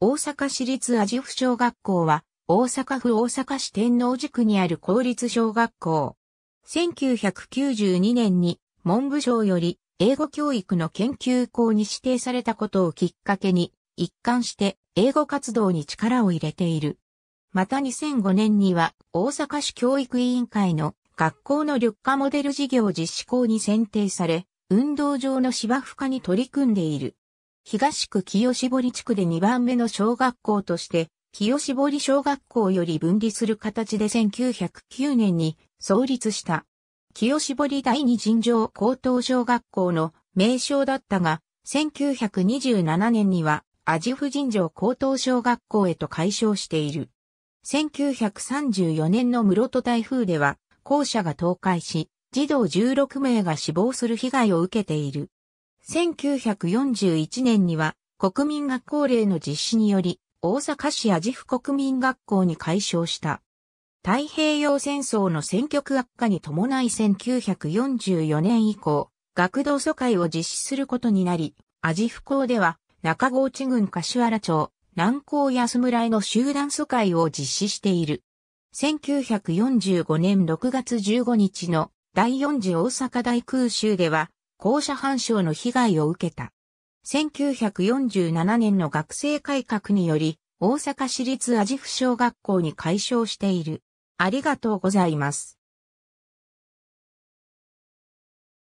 大阪市立アジフ小学校は、大阪府大阪市天王寺区にある公立小学校。1992年に文部省より英語教育の研究校に指定されたことをきっかけに、一貫して英語活動に力を入れている。また2005年には大阪市教育委員会の学校の緑化モデル事業実施校に選定され、運動場の芝生化に取り組んでいる。東区清堀地区で2番目の小学校として、清堀小学校より分離する形で1909年に創立した。清堀第二尋常高等小学校の名称だったが、1927年には、アジフ尋常高等小学校へと改称している。1934年の室戸台風では、校舎が倒壊し、児童16名が死亡する被害を受けている。1941年には国民学校令の実施により、大阪市アジフ国民学校に改称した。太平洋戦争の戦局悪化に伴い1944年以降、学童疎開を実施することになり、アジフ校では中郷地郡柏原町、南高安村への集団疎開を実施している。1945年6月15日の第4次大阪大空襲では、校舎反省の被害を受けた。1947年の学生改革により、大阪市立アジフ小学校に解消している。ありがとうございます。